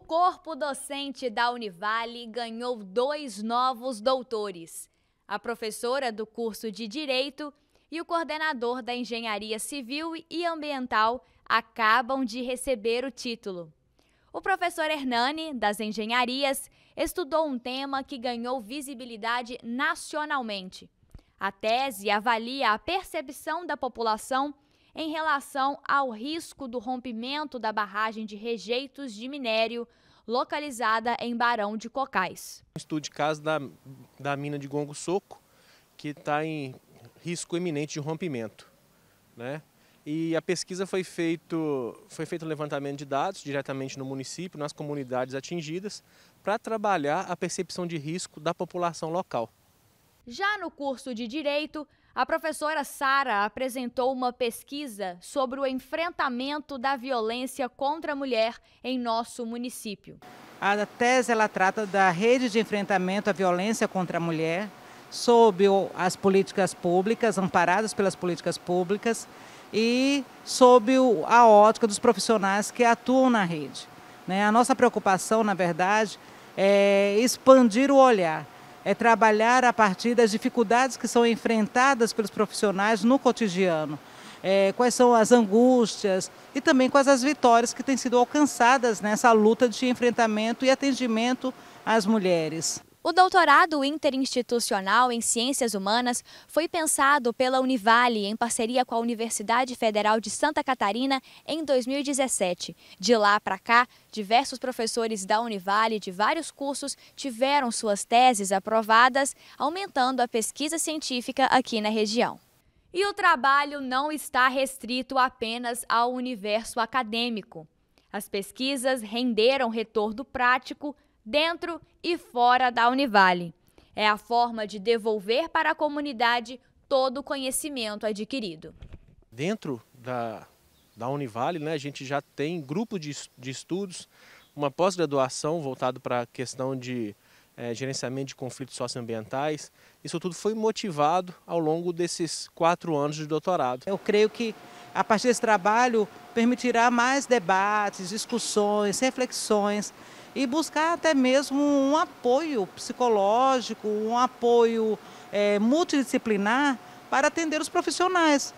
O corpo docente da Univale ganhou dois novos doutores: a professora do curso de Direito e o coordenador da Engenharia Civil e Ambiental acabam de receber o título. O professor Hernani, das Engenharias, estudou um tema que ganhou visibilidade nacionalmente. A tese avalia a percepção da população em relação ao risco do rompimento da barragem de rejeitos de minério localizada em Barão de Cocais. Um estudo de caso da, da mina de Gongo Soco, que está em risco iminente de rompimento. Né? E a pesquisa foi feito, foi feito um levantamento de dados diretamente no município, nas comunidades atingidas, para trabalhar a percepção de risco da população local. Já no curso de Direito, a professora Sara apresentou uma pesquisa sobre o enfrentamento da violência contra a mulher em nosso município. A tese ela trata da rede de enfrentamento à violência contra a mulher sob as políticas públicas, amparadas pelas políticas públicas e sob a ótica dos profissionais que atuam na rede. Né? A nossa preocupação, na verdade, é expandir o olhar é trabalhar a partir das dificuldades que são enfrentadas pelos profissionais no cotidiano. É, quais são as angústias e também quais as vitórias que têm sido alcançadas nessa luta de enfrentamento e atendimento às mulheres. O doutorado interinstitucional em Ciências Humanas foi pensado pela Univale em parceria com a Universidade Federal de Santa Catarina em 2017. De lá para cá, diversos professores da Univale de vários cursos tiveram suas teses aprovadas, aumentando a pesquisa científica aqui na região. E o trabalho não está restrito apenas ao universo acadêmico. As pesquisas renderam retorno prático dentro e fora da Univale. É a forma de devolver para a comunidade todo o conhecimento adquirido. Dentro da, da Univale, né, a gente já tem grupo de, de estudos, uma pós-graduação voltado para a questão de é, gerenciamento de conflitos socioambientais. Isso tudo foi motivado ao longo desses quatro anos de doutorado. Eu creio que a partir desse trabalho, permitirá mais debates, discussões, reflexões e buscar até mesmo um apoio psicológico, um apoio é, multidisciplinar para atender os profissionais.